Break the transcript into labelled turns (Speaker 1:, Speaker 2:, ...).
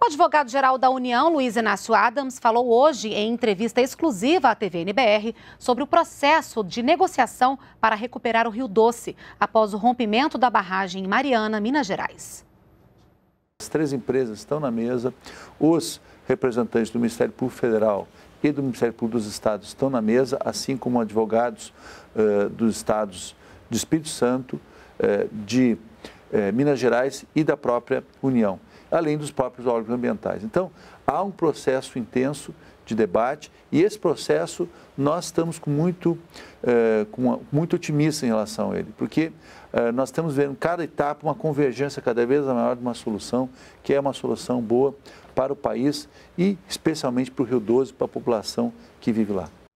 Speaker 1: O advogado-geral da União, Luiz Inácio Adams, falou hoje em entrevista exclusiva à TV NBR sobre o processo de negociação para recuperar o Rio Doce após o rompimento da barragem em Mariana, Minas Gerais.
Speaker 2: As três empresas estão na mesa, os representantes do Ministério Público Federal e do Ministério Público dos Estados estão na mesa, assim como advogados uh, dos estados de Espírito Santo, uh, de eh, Minas Gerais e da própria União, além dos próprios órgãos ambientais. Então, há um processo intenso de debate e esse processo nós estamos com muito, eh, com muito otimista em relação a ele, porque eh, nós estamos vendo cada etapa uma convergência cada vez maior de uma solução que é uma solução boa para o país e especialmente para o Rio Doce, para a população que vive lá.